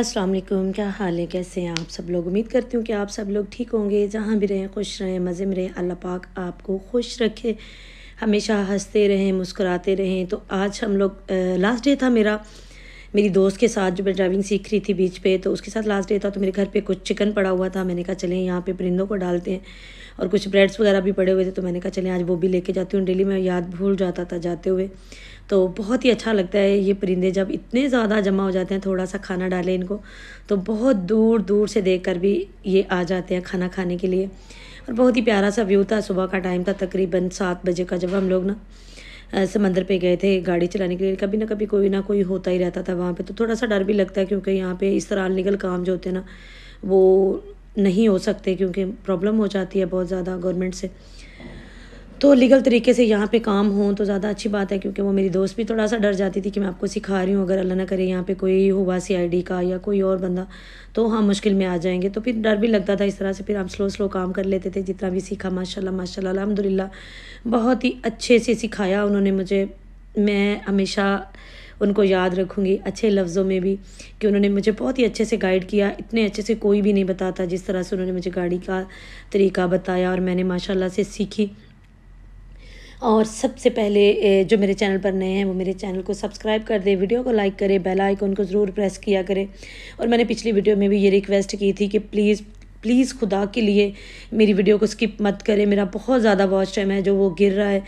अस्सलाम वालेकुम क्या हाल है कैसे हैं आप सब लोग उम्मीद करती हूँ कि आप सब लोग ठीक होंगे जहाँ भी रहें खुश रहें मज़े में रहें अल्लाह पाक आपको खुश रखे हमेशा हंसते रहें मुस्कुराते रहें तो आज हम लोग लास्ट डे था मेरा मेरी दोस्त के साथ जो मैं ड्राइविंग सीख रही थी बीच पे तो उसके साथ लास्ट डे था तो मेरे घर पे कुछ चिकन पड़ा हुआ था मैंने कहा चलें यहाँ पे परिंदों को डालते हैं और कुछ ब्रेड्स वगैरह भी पड़े हुए थे तो मैंने कहा चलें आज वो भी लेके जाती हूँ डेली मैं याद भूल जाता था जाते हुए तो बहुत ही अच्छा लगता है ये परिंदे जब इतने ज़्यादा जमा हो जाते हैं थोड़ा सा खाना डालें इनको तो बहुत दूर दूर से देख कर भी ये आ जाते हैं खाना खाने के लिए और बहुत ही प्यारा सा व्यू था सुबह का टाइम था तकरीबन सात बजे का जब हम लोग ना समंदर पे गए थे गाड़ी चलाने के लिए कभी ना कभी कोई ना कोई होता ही रहता था वहाँ पे तो थोड़ा सा डर भी लगता है क्योंकि यहाँ पे इस तरह लीगल काम जो होते हैं ना वो नहीं हो सकते क्योंकि प्रॉब्लम हो जाती है बहुत ज़्यादा गवर्नमेंट से तो लीगल तरीके से यहाँ पे काम हो तो ज़्यादा अच्छी बात है क्योंकि वो मेरी दोस्त भी थोड़ा सा डर जाती थी कि मैं आपको सिखा रही हूँ अगर अल्लाह ना करे यहाँ पे कोई हुआ डी का या कोई और बंदा तो हम हाँ, मुश्किल में आ जाएंगे तो फिर डर भी लगता था इस तरह से फिर हम स्लो स्लो काम कर लेते थे जितना भी सीखा माशाल्लाह माशाल्लाह अलहमदिल्ला बहुत ही अच्छे से सिखाया उन्होंने मुझे मैं हमेशा उनको याद रखूँगी अच्छे लफ्ज़ों में भी कि उन्होंने मुझे बहुत ही अच्छे से गाइड किया इतने अच्छे से कोई भी नहीं बताता जिस तरह से उन्होंने मुझे गाड़ी का तरीका बताया और मैंने माशाल्लाह से सीखी और सबसे पहले जो मेरे चैनल पर नए हैं वो मेरे चैनल को सब्सक्राइब कर दें वीडियो को लाइक करें बेल आइकन को ज़रूर प्रेस किया करें और मैंने पिछली वीडियो में भी ये रिक्वेस्ट की थी कि प्लीज़ प्लीज़ खुदा के लिए मेरी वीडियो को स्किप मत करें मेरा बहुत ज़्यादा वॉच टाइम है जो वो गिर रहा है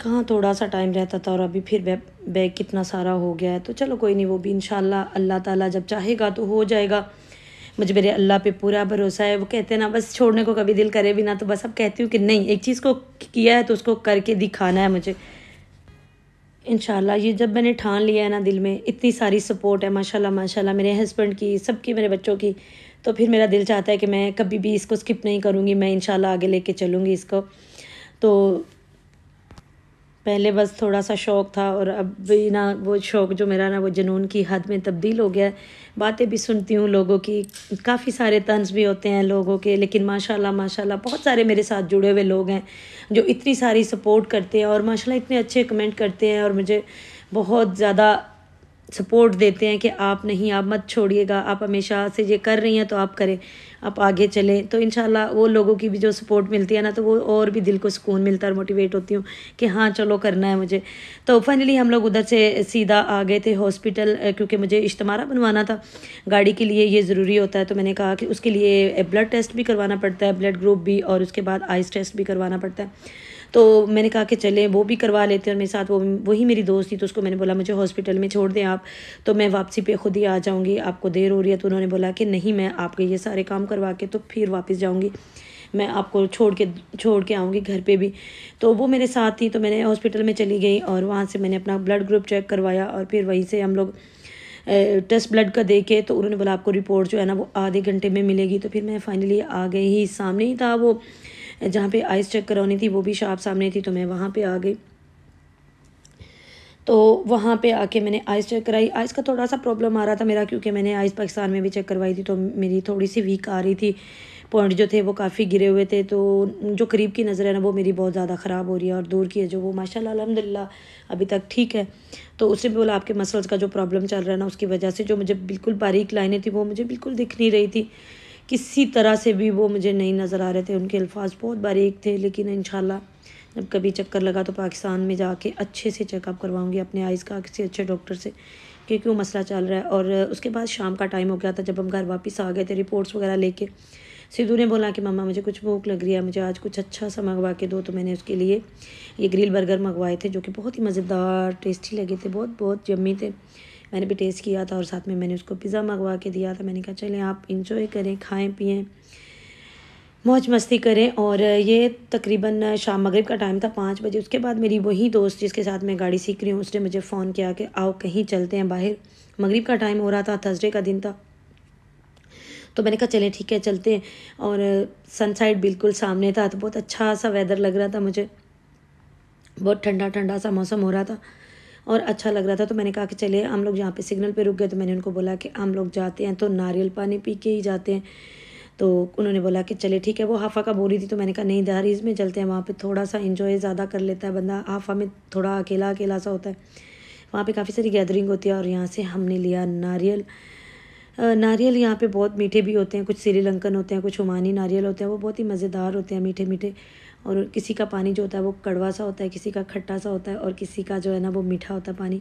कहाँ थोड़ा सा टाइम रहता था और अभी फिर बैग बैग कितना सारा हो गया है तो चलो कोई नहीं वो भी इन अल्लाह ताला जब चाहेगा तो हो जाएगा मुझे मेरे अल्लाह पे पूरा भरोसा है वो कहते हैं ना बस छोड़ने को कभी दिल करे भी ना तो बस अब कहती हूँ कि नहीं एक चीज़ को किया है तो उसको करके दिखाना है मुझे इन ये जब मैंने ठान लिया है ना दिल में इतनी सारी सपोर्ट है माशाल्लाह माशाल्लाह मेरे हस्बैंड की सबकी मेरे बच्चों की तो फिर मेरा दिल चाहता है कि मैं कभी भी इसको स्किप नहीं करूँगी मैं इन आगे ले चलूँगी इसको तो पहले बस थोड़ा सा शौक़ था और अब भी ना वो शौक़ जो मेरा ना वो जुनून की हद में तब्दील हो गया है बातें भी सुनती हूँ लोगों की काफ़ी सारे तंज भी होते हैं लोगों के लेकिन माशाल्लाह माशाल्लाह बहुत सारे मेरे साथ जुड़े हुए लोग हैं जो इतनी सारी सपोर्ट करते हैं और माशाल्लाह इतने अच्छे कमेंट करते हैं और मुझे बहुत ज़्यादा सपोर्ट देते हैं कि आप नहीं आप मत छोड़िएगा आप हमेशा से ये कर रही हैं तो आप करें आप आगे चलें तो इन वो लोगों की भी जो सपोर्ट मिलती है ना तो वो और भी दिल को सुकून मिलता है और मोटिवेट होती हूँ कि हाँ चलो करना है मुझे तो फाइनली हम लोग उधर से सीधा आ गए थे हॉस्पिटल क्योंकि मुझे इश्तमारा बनवाना था गाड़ी के लिए ये ज़रूरी होता है तो मैंने कहा कि उसके लिए ब्लड टेस्ट भी करवाना पड़ता है ब्लड ग्रुप भी और उसके बाद आइस टेस्ट भी करवाना पड़ता है तो मैंने कहा कि चले वो भी करवा लेते और मेरे साथ वो वही मेरी दोस्त थी तो उसको मैंने बोला मुझे हॉस्पिटल में छोड़ दें आप तो मैं वापसी पे खुद ही आ जाऊँगी आपको देर हो रही है तो उन्होंने बोला कि नहीं मैं आपके ये सारे काम करवा के तो फिर वापस जाऊँगी मैं आपको छोड़ के छोड़ के आऊँगी घर पे भी तो वो मेरे साथ थी तो मैंने हॉस्पिटल में चली गई और वहाँ से मैंने अपना ब्लड ग्रुप चेक करवाया और फिर वहीं से हम लोग टेस्ट ब्लड का दे के तो उन्होंने बोला आपको रिपोर्ट जो है ना वो आधे घंटे में मिलेगी तो फिर मैं फ़ाइनली आ गई ही सामने ही था वो जहाँ पे आइस चेक करानी थी वो भी शाप सामने थी तो मैं वहाँ पे आ गई तो वहाँ पे आके मैंने आइस चेक कराई आइस का थोड़ा सा प्रॉब्लम आ रहा था मेरा क्योंकि मैंने आइस पाकिस्तान में भी चेक करवाई थी तो मेरी थोड़ी सी वीक आ रही थी पॉइंट जो थे वो काफ़ी गिरे हुए थे तो जो करीब की नज़र है ना वो मेरी बहुत ज़्यादा ख़राब हो रही है और दूर की है जो वो माशाल्लाह अलहमदिल्ला अभी तक ठीक है तो उससे बोला आपके मसल्स का जो प्रॉब्लम चल रहा है ना उसकी वजह से जो मुझे बिल्कुल बारीक लाइनें थी वो मुझे बिल्कुल दिख नहीं रही थी किसी तरह से भी वो मुझे नहीं नज़र आ रहे थे उनके अल्फाज बहुत बारीक थे लेकिन इन जब कभी चक्कर लगा तो पाकिस्तान में जाके अच्छे से चेकअप करवाऊँगी अपने आइज़ का किसी अच्छे डॉक्टर से कि क्यों मसला चल रहा है और उसके बाद शाम का टाइम हो गया था जब हम घर वापस आ गए थे रिपोर्ट्स वगैरह लेके सिद्धू ने बोला कि मम्मा मुझे कुछ भूख लग रही है मुझे आज कुछ अच्छा सा मंगवा के दो तो मैंने उसके लिए ये ग्रिल बर्गर मंगवाए थे जो कि बहुत ही मज़ेदार टेस्टी लगे थे बहुत बहुत जमी थे मैंने भी टेस्ट किया था और साथ में मैंने उसको पिज़्ज़ा मंगवा के दिया था मैंने कहा चलें आप इंजॉय करें खाएँ पिएँ मौज मस्ती करें और ये तकरीबन शाम मगरिब का टाइम था पाँच बजे उसके बाद मेरी वही दोस्त जिसके साथ मैं गाड़ी सीख रही हूँ उसने मुझे फ़ोन किया कि आओ कहीं चलते हैं बाहर मगरिब का टाइम हो रहा था थर्सडे का दिन था तो मैंने कहा चलें ठीक है चलते हैं और सनसाइड बिल्कुल सामने था तो बहुत अच्छा सा वेदर लग रहा था मुझे बहुत ठंडा ठंडा सा मौसम हो रहा था और अच्छा लग रहा था तो मैंने कहा कि चले हम लोग यहाँ पे सिग्नल पे रुक गए तो मैंने उनको बोला कि हम लोग जाते हैं तो नारियल पानी पी के ही जाते हैं तो उन्होंने बोला कि चले ठीक है वो हाफा का बोली थी तो मैंने कहा नहीं दहरीज में चलते हैं वहाँ पर थोड़ा सा इन्जॉय ज़्यादा कर लेता है बंदा हाफा में थोड़ा अकेला अकेला सा होता है वहाँ पर काफ़ी सारी गैदरिंग होती है और यहाँ से हमने लिया नारियल नारियल यहाँ पे बहुत मीठे भी होते हैं कुछ श्रीलंकन होते हैं कुछ ओमानी नारियल होते हैं वो बहुत ही मज़ेदार होते हैं मीठे मीठे और किसी का पानी जो होता है वो कड़वा सा होता है किसी का खट्टा सा होता है और किसी का जो है ना वो मीठा होता है पानी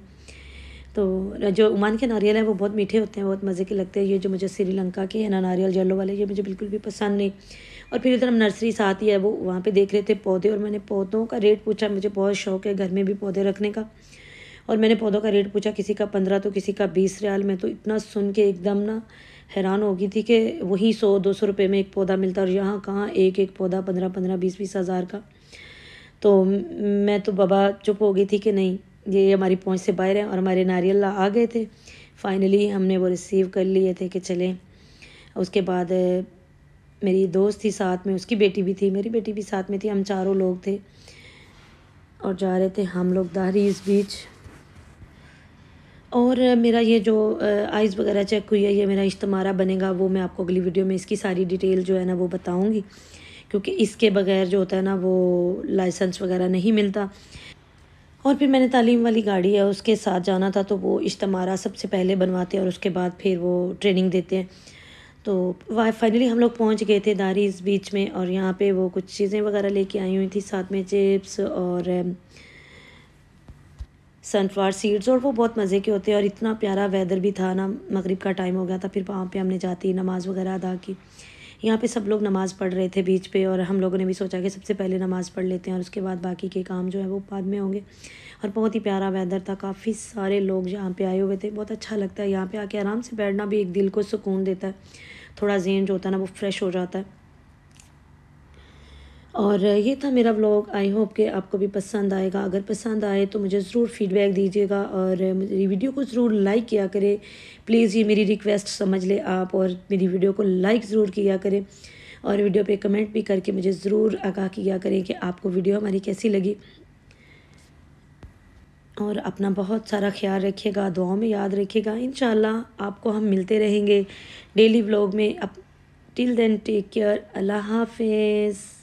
तो जो ओमान के नारियल हैं वो बहुत मीठे होते हैं बहुत मज़े के लगते हैं ये जो मुझे श्रीलंका के हैं ना नारियल येलो वाले ये मुझे बिल्कुल भी पसंद नहीं और फिर इधर हम नर्सरी साथ ही है वो वहाँ पे देख रहे थे पौधे और मैंने पौधों का रेट पूछा मुझे बहुत शौक है घर में भी पौधे रखने का और मैंने पौधों का रेट पूछा किसी का पंद्रह तो किसी का बीस रियाल में तो इतना सुन के एकदम ना हैरान होगी थी कि वही सौ दो सौ रुपये में एक पौधा मिलता और यहाँ कहाँ एक एक पौधा पंद्रह पंद्रह बीस बीस हज़ार का तो मैं तो बाबा चुप हो गई थी कि नहीं ये हमारी पहुँच से बाहर है और हमारे नारियल आ गए थे फाइनली हमने वो रिसीव कर लिए थे कि चले उसके बाद मेरी दोस्त थी साथ में उसकी बेटी भी थी मेरी बेटी भी साथ में थी हम चारों लोग थे और जा रहे थे हम लोग दहरीज बीच और मेरा ये जो आइज़ वगैरह चेक हुई है ये मेरा इश्तमारा बनेगा वो मैं आपको अगली वीडियो में इसकी सारी डिटेल जो है ना वो बताऊँगी क्योंकि इसके बगैर जो होता है ना वो लाइसेंस वगैरह नहीं मिलता और फिर मैंने तालीम वाली गाड़ी है उसके साथ जाना था तो वो इश्तमारा सबसे पहले बनवाते हैं और उसके बाद फिर वो ट्रेनिंग देते हैं तो फाइनली हम लोग पहुंच गए थे दारी इस बीच में और यहाँ पे वो कुछ चीज़ें वगैरह लेके आई हुई थी साथ में चिप्स और सनफ्लावर सीड्स और वो बहुत मज़े के होते हैं और इतना प्यारा वेदर भी था ना मगरिब का टाइम हो गया था फिर वहाँ पे हमने जाती नमाज़ वगैरह अदा की यहाँ पे सब लोग नमाज़ पढ़ रहे थे बीच पे और हम लोगों ने भी सोचा कि सबसे पहले नमाज़ पढ़ लेते हैं और उसके बाद बाकी के काम जो है वो बाद में होंगे और बहुत ही प्यारा वेदर था काफ़ी सारे लोग यहाँ पर आए हुए थे बहुत अच्छा लगता है यहाँ पर आके आराम से बैठना भी एक दिल को सुकून देता है थोड़ा जेन जो होता है ना वो फ्रेश हो जाता है और ये था मेरा ब्लॉग आई होप कि आपको भी पसंद आएगा अगर पसंद आए तो मुझे ज़रूर फीडबैक दीजिएगा और मेरी वीडियो को ज़रूर लाइक किया करें प्लीज़ ये मेरी रिक्वेस्ट समझ ले आप और मेरी वीडियो को लाइक ज़रूर किया करें और वीडियो पे कमेंट भी करके मुझे ज़रूर आगाह किया करें कि आपको वीडियो हमारी कैसी लगी और अपना बहुत सारा ख्याल रखिएगा दुआओं में याद रखिएगा इन आपको हम मिलते रहेंगे डेली ब्लॉग में up till then take care अल्लाह हाफिज़